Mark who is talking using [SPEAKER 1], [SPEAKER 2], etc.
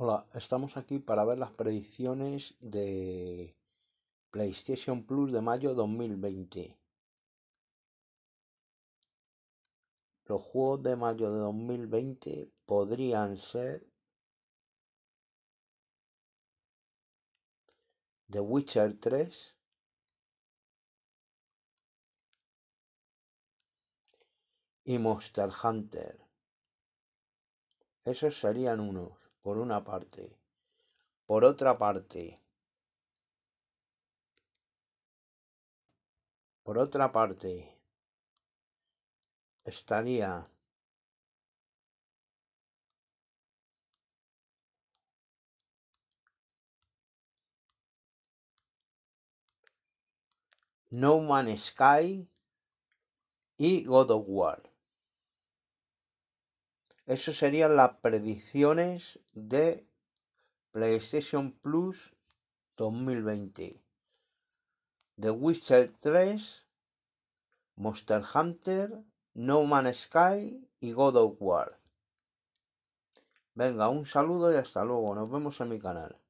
[SPEAKER 1] Hola, estamos aquí para ver las predicciones de PlayStation Plus de mayo 2020. Los juegos de mayo de 2020 podrían ser The Witcher 3, y Monster Hunter. Esos serían unos por una parte. Por otra parte, por otra parte, estaría No Man's Sky y God of War. Eso serían las predicciones de PlayStation Plus 2020. The Witcher 3, Monster Hunter, No Man's Sky y God of War. Venga, un saludo y hasta luego. Nos vemos en mi canal.